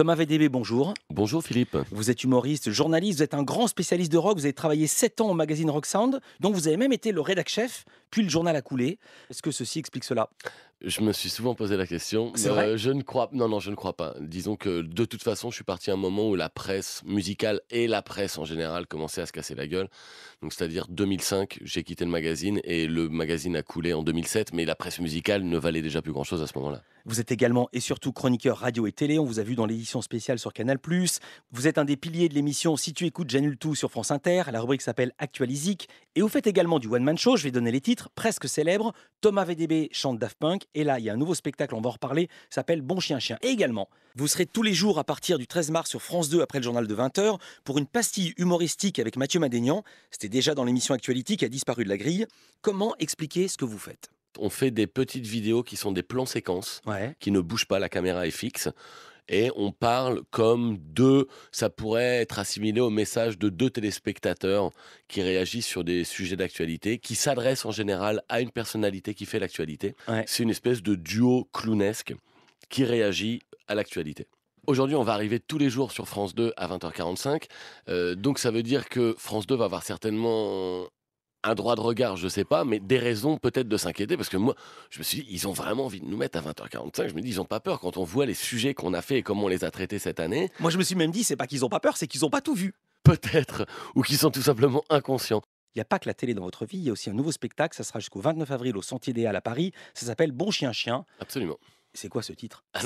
Thomas VDB, bonjour. Bonjour Philippe. Vous êtes humoriste, journaliste, vous êtes un grand spécialiste de rock, vous avez travaillé 7 ans au magazine Rock Sound, donc vous avez même été le rédac chef, puis le journal a coulé. Est-ce que ceci explique cela je me suis souvent posé la question. C'est vrai euh, je ne crois non non je ne crois pas. Disons que de toute façon je suis parti à un moment où la presse musicale et la presse en général commençaient à se casser la gueule. Donc c'est-à-dire 2005 j'ai quitté le magazine et le magazine a coulé en 2007 mais la presse musicale ne valait déjà plus grand chose à ce moment-là. Vous êtes également et surtout chroniqueur radio et télé. On vous a vu dans l'édition spéciale sur Canal+. Vous êtes un des piliers de l'émission Si tu écoutes j'annule tout sur France Inter. La rubrique s'appelle Actualisique et vous faites également du one man show. Je vais donner les titres presque célèbres. Thomas VDB chante Daft Punk et là, il y a un nouveau spectacle, on va en reparler, s'appelle Bon Chien Chien. Et également, vous serez tous les jours à partir du 13 mars sur France 2 après le journal de 20h pour une pastille humoristique avec Mathieu Madénian. C'était déjà dans l'émission Actualité qui a disparu de la grille. Comment expliquer ce que vous faites on fait des petites vidéos qui sont des plans séquences, qui ne bougent pas, la caméra est fixe, et on parle comme deux, ça pourrait être assimilé au message de deux téléspectateurs qui réagissent sur des sujets d'actualité, qui s'adressent en général à une personnalité qui fait l'actualité. C'est une espèce de duo clownesque qui réagit à l'actualité. Aujourd'hui, on va arriver tous les jours sur France 2 à 20h45. Euh, donc, ça veut dire que France 2 va avoir certainement un droit de regard, je ne sais pas, mais des raisons peut-être de s'inquiéter parce que moi, je me suis dit, ils ont vraiment envie de nous mettre à 20h45. Je me dis, ils n'ont pas peur quand on voit les sujets qu'on a fait et comment on les a traités cette année. Moi, je me suis même dit, c'est pas qu'ils n'ont pas peur, c'est qu'ils n'ont pas tout vu. Peut-être, ou qu'ils sont tout simplement inconscients. Il n'y a pas que la télé dans votre vie, il y a aussi un nouveau spectacle, ça sera jusqu'au 29 avril au Sentier des Halles à Paris, ça s'appelle Bon Chien Chien. Absolument. C'est quoi ce titre ah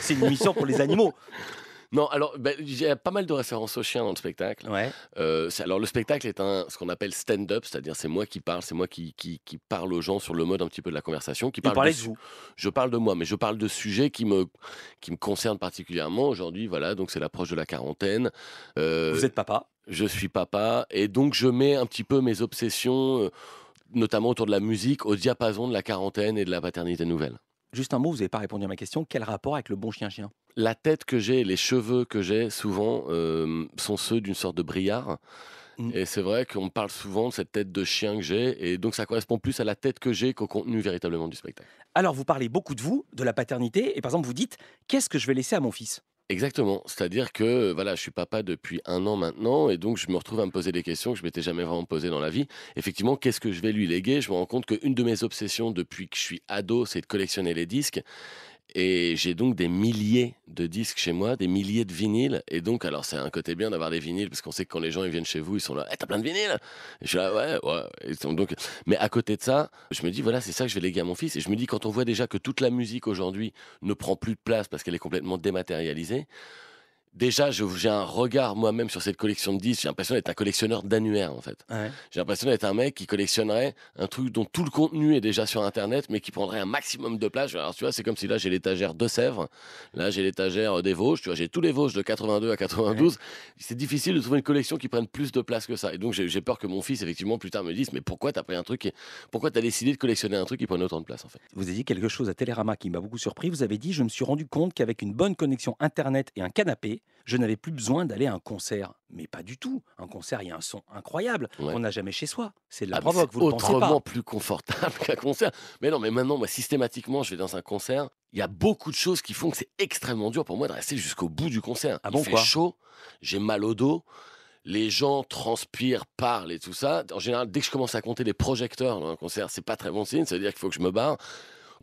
C'est une émission pour les animaux. Non, alors ben, il y a pas mal de références aux chiens dans le spectacle. Ouais. Euh, alors le spectacle est un ce qu'on appelle stand-up, c'est-à-dire c'est moi qui parle, c'est moi qui, qui, parle aux gens sur le mode un petit peu de la conversation. Qui parle de, vous Je parle de moi, mais je parle de sujets qui me qui me concernent particulièrement aujourd'hui. Voilà, donc c'est l'approche de la quarantaine. Euh, vous êtes papa. Je suis papa et donc je mets un petit peu mes obsessions, euh, notamment autour de la musique, au diapason de la quarantaine et de la paternité nouvelle. Juste un mot, vous n'avez pas répondu à ma question. Quel rapport avec le bon chien-chien la tête que j'ai, les cheveux que j'ai, souvent, euh, sont ceux d'une sorte de brillard. Mmh. Et c'est vrai qu'on parle souvent de cette tête de chien que j'ai, et donc ça correspond plus à la tête que j'ai qu'au contenu véritablement du spectacle. Alors vous parlez beaucoup de vous, de la paternité, et par exemple vous dites, qu'est-ce que je vais laisser à mon fils Exactement, c'est-à-dire que voilà, je suis papa depuis un an maintenant et donc je me retrouve à me poser des questions que je m'étais jamais vraiment posées dans la vie. Effectivement, qu'est-ce que je vais lui léguer Je me rends compte qu'une de mes obsessions depuis que je suis ado, c'est de collectionner les disques et j'ai donc des milliers de disques chez moi, des milliers de vinyles. Et donc, alors, c'est un côté bien d'avoir des vinyles, parce qu'on sait que quand les gens ils viennent chez vous, ils sont là, Eh, t'as plein de vinyles Je suis là, ouais, ouais. donc, mais à côté de ça, je me dis, voilà, c'est ça que je vais léguer à mon fils. Et je me dis, quand on voit déjà que toute la musique aujourd'hui ne prend plus de place parce qu'elle est complètement dématérialisée, déjà, j'ai un regard moi-même sur cette collection de disques. J'ai l'impression d'être un collectionneur d'annuaire, en fait. J'ai l'impression d'être un mec qui collectionnerait un truc dont tout le contenu est déjà sur Internet, mais qui prendrait un maximum de place. Alors, tu vois, c'est comme si là, j'ai l'étagère de Sèvres, là, j'ai l'étagère des Vosges, tu vois, j'ai tous les Vosges de 82 à 92. C'est difficile de trouver une collection qui prenne plus de place que ça. Et donc, j'ai peur que mon fils, effectivement, plus tard me dise Mais pourquoi t'as pris un truc pourquoi Pourquoi as décidé de collectionner un truc qui prenne autant de place, en fait Vous avez dit quelque chose à Télérama qui m'a beaucoup surpris. Vous avez dit Je me suis rendu compte qu'avec une bonne connexion Internet et un canapé, je n'avais plus besoin d'aller à un concert. Mais pas du tout. Un concert, il y a un son incroyable On qu'on n'a jamais chez soi. C'est de la ah, vous plus confortable qu'un concert. Mais non, mais maintenant, moi, systématiquement, je vais dans un concert. Il y a beaucoup de choses qui font que c'est extrêmement dur pour moi de rester jusqu'au bout du concert. Ah bon, il fait chaud, j'ai mal au dos les gens transpirent, parlent et tout ça. En général, dès que je commence à compter les projecteurs dans un concert, c'est pas très bon signe, ça veut dire qu'il faut que je me barre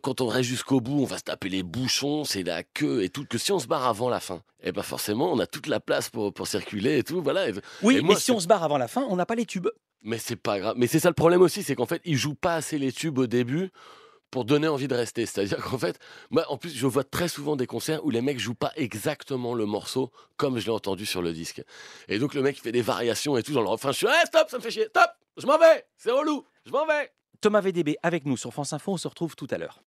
quand on reste jusqu'au bout, on va se taper les bouchons, c'est la queue et tout, que si on se barre avant la fin, et eh ben forcément, on a toute la place pour, circuler et tout, voilà. Oui, mais si on se barre avant la fin, on n'a pas les tubes. Mais c'est pas grave. Mais c'est ça le problème aussi, c'est qu'en fait, ils jouent pas assez les tubes au début pour donner envie de rester. C'est-à-dire qu'en fait, moi, en plus, je vois très souvent des concerts où les mecs jouent pas exactement le morceau comme je l'ai entendu sur le disque. Et donc, le mec il fait des variations et tout dans le refrain. Je suis, hey, eh, stop, ça me fait chier, stop, je m'en vais, c'est relou, je m'en vais. Thomas VDB avec nous sur France Info, on se retrouve tout à l'heure.